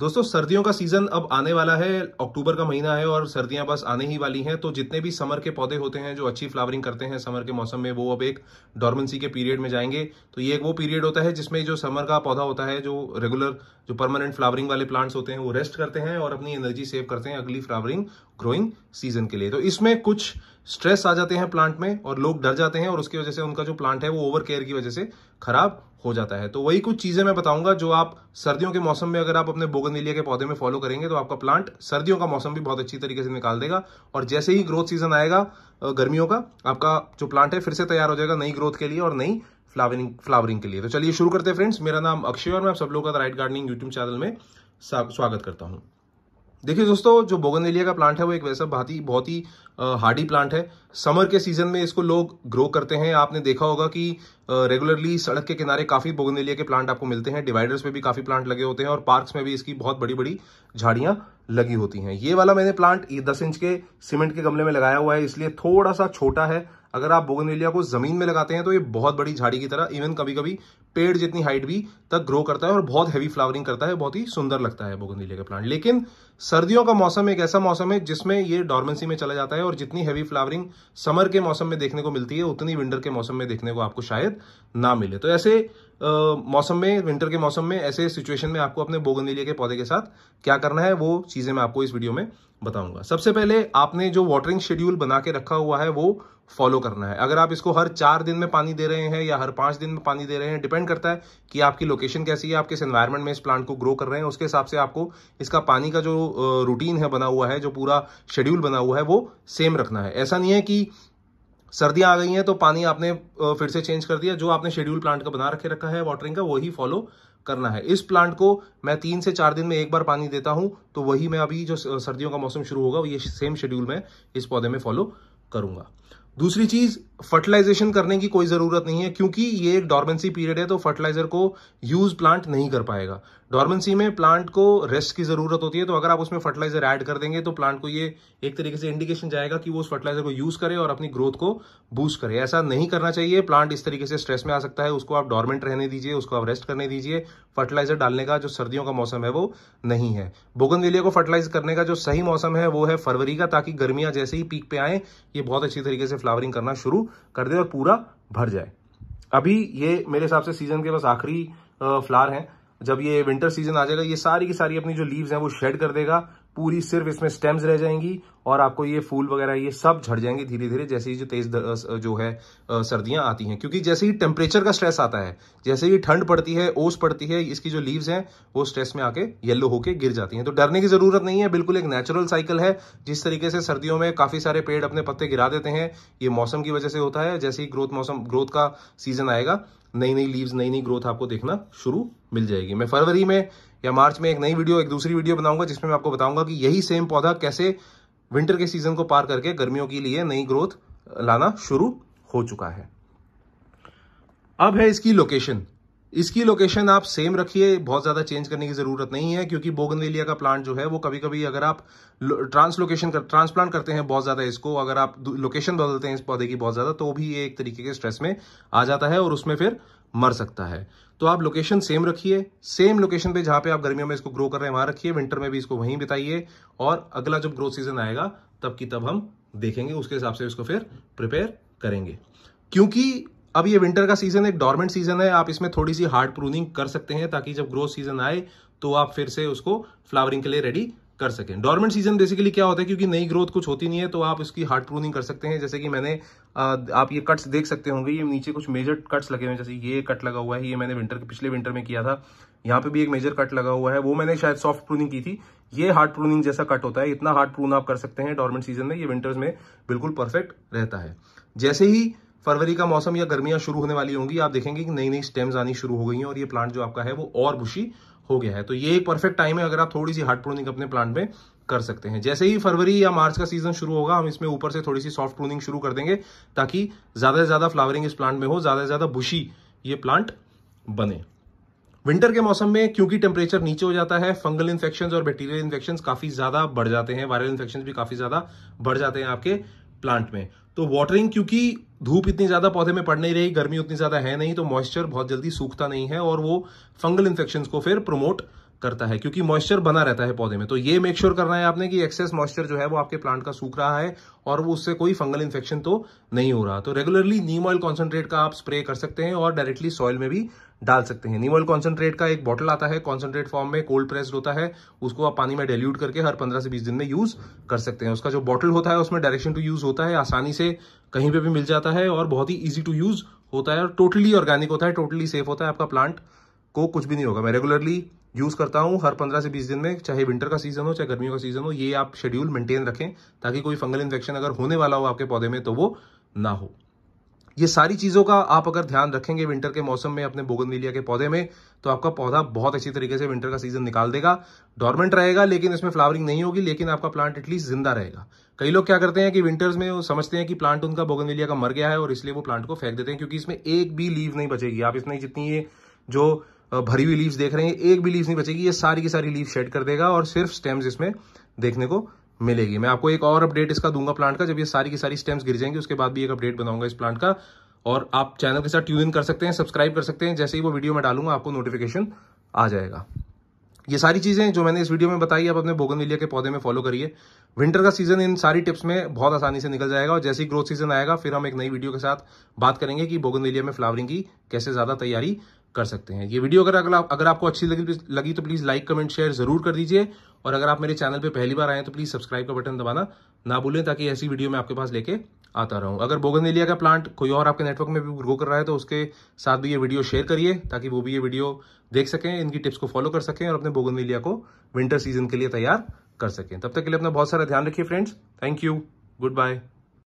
दोस्तों सर्दियों का सीजन अब आने वाला है अक्टूबर का महीना है और सर्दियां बस आने ही वाली हैं तो जितने भी समर के पौधे होते हैं जो अच्छी फ्लावरिंग करते हैं समर के मौसम में वो अब एक डॉर्मेंसी के पीरियड में जाएंगे तो ये एक वो पीरियड होता है जिसमें जो समर का पौधा होता है जो रेगुलर जो परमानेंट फ्लावरिंग वाले प्लांट्स होते हैं वो रेस्ट करते हैं और अपनी एनर्जी सेव करते हैं अगली फ्लावरिंग ग्रोइंग सीजन के लिए तो इसमें कुछ स्ट्रेस आ जाते हैं प्लांट में और लोग डर जाते हैं और उसकी वजह से उनका जो प्लांट है वो ओवर केयर की वजह से खराब हो जाता है तो वही कुछ चीजें मैं बताऊंगा जो आप सर्दियों के मौसम में अगर आप अपने बोगनविलिया के पौधे में फॉलो करेंगे तो आपका प्लांट सर्दियों का मौसम भी बहुत अच्छी तरीके से निकाल देगा और जैसे ही ग्रोथ सीजन आएगा गर्मियों का आपका जो प्लांट है फिर से तैयार हो जाएगा नई ग्रोथ के लिए और नई फ्लावरिंग फ्लावरिंग के लिए तो चलिए शुरू करते हैं फ्रेंड्स मेरा नाम अक्षय और मैं आप सब लोगों का राइट गार्डनिंग यूट्यूब चैनल में स्वागत करता हूँ देखिए दोस्तों जो बोगनवेलिया का प्लांट है वो एक वैसा बहुत ही बहुत ही हार्डी प्लांट है समर के सीजन में इसको लोग ग्रो करते हैं आपने देखा होगा कि रेगुलरली सड़क के किनारे काफ़ी बोगनवेलिया के प्लांट आपको मिलते हैं डिवाइडर्स में भी काफ़ी प्लांट लगे होते हैं और पार्क्स में भी इसकी बहुत बड़ी बड़ी झाड़ियां लगी होती हैं ये वाला मैंने प्लांट ये दस इंच के सीमेंट के गमले में लगाया हुआ है इसलिए थोड़ा सा छोटा है अगर आप बोगनवेलिया को जमीन में लगाते हैं तो ये बहुत बड़ी झाड़ी की तरह इवन कभी कभी पेड़ जितनी हाइट भी तक ग्रो करता है और बहुत हैवी फ्लावरिंग करता है बहुत ही सुंदर लगता है बोगनवेलिया का प्लांट लेकिन सर्दियों का मौसम एक ऐसा मौसम है जिसमें ये डॉर्मेंसी में चला जाता है और जितनी हैवी फ्लावरिंग समर के मौसम में देखने को मिलती है उतनी विंटर के मौसम में देखने को आपको शायद ना मिले तो ऐसे मौसम में विंटर के मौसम में ऐसे सिचुएशन में आपको अपने बोगनविलिया के पौधे के साथ क्या करना है वो चीज़ें मैं आपको इस वीडियो में बताऊंगा सबसे पहले आपने जो वाटरिंग शेड्यूल बना के रखा हुआ है वो फॉलो करना है अगर आप इसको हर चार दिन में पानी दे रहे हैं या हर पांच दिन में पानी दे रहे हैं डिपेंड करता है कि आपकी लोकेशन कैसी है आप किस एन्वायरमेंट में इस प्लांट को ग्रो कर रहे हैं उसके हिसाब से आपको इसका पानी का जो रूटीन है बना हुआ है जो पूरा शेड्यूल बना हुआ है वो सेम रखना है ऐसा नहीं है कि सर्दियां आ गई हैं तो पानी आपने फिर से चेंज कर दिया जो आपने शेड्यूल प्लांट का बना रखे रखा है वाटरिंग का वही फॉलो करना है इस प्लांट को मैं तीन से चार दिन में एक बार पानी देता हूं तो वही मैं अभी जो सर्दियों का मौसम शुरू होगा ये सेम शेड्यूल में इस पौधे में फॉलो करूंगा दूसरी चीज फर्टिलाइजेशन करने की कोई ज़रूरत नहीं है क्योंकि ये एक डॉर्मेंसी पीरियड है तो फर्टिलाइजर को यूज़ प्लांट नहीं कर पाएगा डॉर्मेंसी में प्लांट को रेस्ट की ज़रूरत होती है तो अगर आप उसमें फर्टिलाइजर ऐड कर देंगे तो प्लांट को ये एक तरीके से इंडिकेशन जाएगा कि वो उस फर्टिलाइजर को यूज़ करे और अपनी ग्रोथ को बूस्ट करे ऐसा नहीं करना चाहिए प्लांट इस तरीके से स्ट्रेस में आ सकता है उसको आप डॉर्मेंट रहने दीजिए उसको आप रेस्ट करने दीजिए फर्टिलाइजर डालने का जो सर्दियों का मौसम है वो नहीं है बोगनवेलिया को फर्टिलाइज करने का जो सही मौसम है वो है फरवरी का ताकि गर्मियां जैसे ही पीक पे आए ये बहुत अच्छी तरीके से फ्लावरिंग करना शुरू कर दे और पूरा भर जाए अभी ये मेरे हिसाब से सीजन के बस आखिरी फ्लावर हैं जब ये विंटर सीजन आ जाएगा ये सारी की सारी अपनी जो लीव्स हैं वो शेड कर देगा पूरी सिर्फ इसमें स्टेम्स रह जाएंगी और आपको ये फूल वगैरह ये सब झड़ जाएंगे धीरे धीरे जैसे ही जो तेज जो है सर्दियां आती हैं क्योंकि जैसे ही टेम्परेचर का स्ट्रेस आता है जैसे ही ठंड पड़ती है ओस पड़ती है इसकी जो लीव्स हैं वो स्ट्रेस में आके येलो होके गिर जाती हैं तो डरने की जरूरत नहीं है बिल्कुल एक नेचुरल साइकिल है जिस तरीके से सर्दियों में काफी सारे पेड़ अपने पत्ते गिरा देते हैं ये मौसम की वजह से होता है जैसे ही ग्रोथ मौसम ग्रोथ का सीजन आएगा नई नई लीव्स नई नई ग्रोथ आपको देखना शुरू मिल जाएगी मैं फरवरी में या मार्च में एक नई वीडियो एक दूसरी वीडियो बनाऊंगा जिसमें मैं आपको बताऊंगा कि यही सेम पौधा कैसे विंटर के सीजन को पार करके गर्मियों के लिए नई ग्रोथ लाना शुरू हो चुका है अब है इसकी लोकेशन इसकी लोकेशन आप सेम रखिए बहुत ज़्यादा चेंज करने की ज़रूरत नहीं है क्योंकि बोगनवेलिया का प्लांट जो है वो कभी कभी अगर आप ट्रांसलोकेशन कर ट्रांसप्लांट करते हैं बहुत ज़्यादा इसको अगर आप लोकेशन बदलते हैं इस पौधे की बहुत ज़्यादा तो भी ये एक तरीके के स्ट्रेस में आ जाता है और उसमें फिर मर सकता है तो आप लोकेशन सेम रखिए सेम लोकेशन पे जहां पे आप गर्मियों में इसको ग्रो कर रहे हैं वहां रखिए विंटर में भी इसको वहीं बिताइए और अगला जब ग्रोथ सीजन आएगा तब की तब हम देखेंगे उसके हिसाब से इसको फिर प्रिपेयर करेंगे क्योंकि अब ये विंटर का सीजन एक डॉर्मेंट सीजन है आप इसमें थोड़ी सी हार्ड प्रूनिंग कर सकते हैं ताकि जब ग्रोथ सीजन आए तो आप फिर से उसको फ्लावरिंग के लिए रेडी कर सकें डॉर्मेंट सीजन बेसिकली क्या होता है क्योंकि नई ग्रोथ कुछ होती नहीं है तो आप उसकी हार्ड प्रूनिंग कर सकते हैं जैसे कि मैंने आप ये कट्स देख सकते होंगे ये नीचे कुछ मेजर कट्स लगे हुए हैं जैसे ये कट लगा हुआ है ये मैंने विंटर के पिछले विंटर में किया था यहाँ पे भी एक मेजर कट लगा हुआ है वो मैंने शायद सॉफ्ट प्रूनिंग की थी ये हार्ड प्रूनिंग जैसा कट होता है इतना हार्ड प्रून आप कर सकते हैं डॉर्मेंट सीजन में ये विंटर्स में बिल्कुल परफेक्ट रहता है जैसे ही फरवरी का मौसम या गर्मियां शुरू होने वाली होंगी आप देखेंगे कि नई नई स्टेम्स आनी शुरू हो गई हैं और ये प्लांट जो आपका है वो और बुशी हो गया है तो ये एक परफेक्ट टाइम है अगर आप थोड़ी सी हार्ड प्रूनिंग अपने प्लांट में कर सकते हैं जैसे ही फरवरी या मार्च का सीजन शुरू होगा हम इसमें ऊपर से थोड़ी सी सॉफ्ट प्रूनिंग शुरू कर देंगे ताकि ज़्यादा से ज़्यादा फ्लावरिंग इस प्लांट में हो ज़्यादा से ज़्यादा बुशी ये प्लांट बने विंटर के मौसम में क्योंकि टेम्परेचर नीचे हो जाता है फंगल इन्फेक्शन और बैक्टीरियल इन्फेक्शन काफी ज्यादा बढ़ जाते हैं वायरल इन्फेक्शन भी काफी ज्यादा बढ़ जाते हैं आपके प्लांट में तो वाटरिंग क्योंकि धूप इतनी ज़्यादा पौधे में पड़ नहीं रही गर्मी उतनी ज़्यादा है नहीं तो मॉइस्चर बहुत जल्दी सूखता नहीं है और वो फंगल इन्फेक्शन को फिर प्रमोट करता है क्योंकि मॉइस्चर बना रहता है पौधे में तो ये मेक श्योर sure करना है आपने कि एक्सेस मॉइस्चर जो है वो आपके प्लांट का सूख रहा है और वो उससे कोई फंगल इन्फेक्शन तो नहीं हो रहा तो रेगुलरली नीम ऑयल कॉन्सेंट्रेट का आप स्प्रे कर सकते हैं और डायरेक्टली सॉइल में भी डाल सकते हैं नीम ऑयल कॉन्सेंट्रेट का एक बॉटल आता है कॉन्सेंट्रेट फॉर्म में कोल्ड प्रेस्ड होता है उसको आप पानी में डेल्यूट करके हर पंद्रह से बीस दिन में यूज कर सकते हैं उसका जो बॉटल होता है उसमें डायरेक्शन टू यूज होता है आसानी से कहीं पर भी मिल जाता है और बहुत ही ईजी टू यूज होता है और टोटली ऑर्गेनिक होता है टोटली सेफ होता है आपका प्लांट को कुछ भी नहीं होगा मैं रेगुलरली यूज करता हूँ हर पंद्रह से बीस दिन में चाहे विंटर का सीजन हो चाहे गर्मियों का सीजन हो ये आप शेड्यूल मेंटेन रखें ताकि कोई फंगल इन्फेक्शन अगर होने वाला हो आपके पौधे में तो वो ना हो ये सारी चीज़ों का आप अगर ध्यान रखेंगे विंटर के मौसम में अपने बोगनविलिया के पौधे में तो आपका पौधा बहुत अच्छी तरीके से विंटर का सीजन निकाल देगा डॉर्मेंट रहेगा लेकिन इसमें फ्लावरिंग नहीं होगी लेकिन आपका प्लांट एटलीस्ट जिंदा रहेगा कई लोग क्या करते हैं कि विंटर्स में वो समझते हैं कि प्लांट उनका बोगनविलिया का मर गया है और इसलिए वो प्लांट को फेंक देते हैं क्योंकि इसमें एक भी लीव नहीं बचेगी आप इसमें जितनी ये जो भरी हुई लीव्स देख रहे हैं एक भी लीव्स नहीं बचेगी ये सारी की सारी लीव शेड कर देगा और सिर्फ स्टेम्स इसमें देखने को मिलेगी मैं आपको एक और अपडेट इसका दूंगा प्लांट का जब ये सारी की सारी स्टेम्स गिर जाएंगे उसके बाद भी एक अपडेट बनाऊंगा इस प्लांट का और आप चैनल के साथ ट्यून इन कर सकते हैं सब्सक्राइब कर सकते हैं जैसे ही वो वीडियो में डालूंगा आपको नोटिफिकेशन आ जाएगा ये सारी चीज़ें जो मैंने इस वीडियो में बताई आप अपने बोगनविलिया के पौधे में फॉलो करिए विंटर का सीजन इन सारी टिप्स में बहुत आसानी से निकल जाएगा और जैसे ही ग्रोथ सीजन आएगा फिर हम एक नई वीडियो के साथ बात करेंगे कि बोगनविलिया में फ्लावरिंग की कैसे ज़्यादा तैयारी कर सकते हैं ये वीडियो अगर अगर, आप, अगर आपको अच्छी लगी लगी तो प्लीज़ लाइक कमेंट शेयर ज़रूर कर दीजिए और अगर आप मेरे चैनल पे पहली बार आए तो प्लीज़ सब्सक्राइब का बटन दबाना ना भूलें ताकि ऐसी वीडियो मैं आपके पास लेके आता रहूँ अगर बोगनवेलिया का प्लांट कोई और आपके नेटवर्क में भी ग्रो कर रहा है तो उसके साथ भी ये वीडियो शेयर करिए ताकि वो भी ये वीडियो देख सकें इनकी टिप्स को फॉलो कर सकें और अपने बोगनवेलिया को विंटर सीजन के लिए तैयार कर सकें तब तक के लिए अपना बहुत सारा ध्यान रखिए friends thank you good bye